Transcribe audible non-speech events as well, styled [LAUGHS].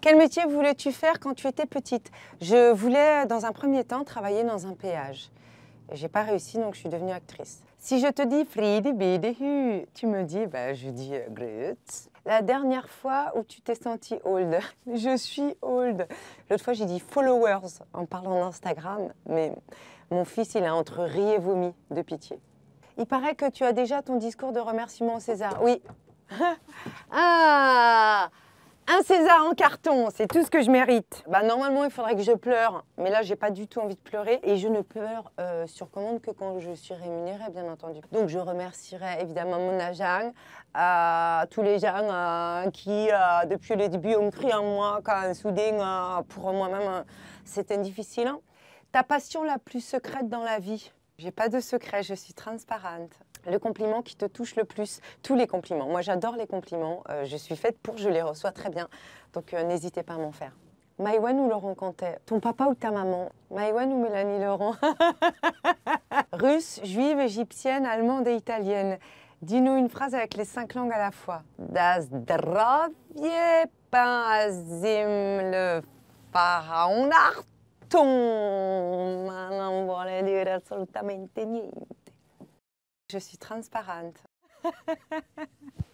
Quel métier voulais-tu faire quand tu étais petite Je voulais, euh, dans un premier temps, travailler dans un péage. J'ai pas réussi, donc je suis devenue actrice. Si je te dis Friede Bidehu, tu me dis, bah, je dis euh, great La dernière fois où tu t'es sentie old, [LAUGHS] je suis old. L'autre fois, j'ai dit followers en parlant d'Instagram, mais mon fils, il a entre ri et vomi de pitié. Il paraît que tu as déjà ton discours de remerciement au César. Oui. [LAUGHS] ah Un César en carton, c'est tout ce que je mérite. Bah, normalement, il faudrait que je pleure, mais là, j'ai pas du tout envie de pleurer et je ne pleure euh, sur commande que quand je suis rémunérée, bien entendu. Donc, je remercierai évidemment mon agent, euh, tous les gens euh, qui, depuis le début, ont cru en moi, quand soudain, pour moi-même, c'était difficile. Ta passion la plus secrète dans la vie j'ai pas de secret, je suis transparente. Le compliment qui te touche le plus, tous les compliments. Moi, j'adore les compliments. Euh, je suis faite pour, je les reçois très bien. Donc, euh, n'hésitez pas à m'en faire. Maïwan ou Laurent Cantet Ton papa ou ta maman Maïwan ou Mélanie Laurent [LAUGHS] Russe, juive, égyptienne, allemande et italienne. Dis-nous une phrase avec les cinq langues à la fois. Das Dravie Azim le Pharaon Art menton, ma non vuole dire assolutamente niente. Je suis transparente. [LAUGHS]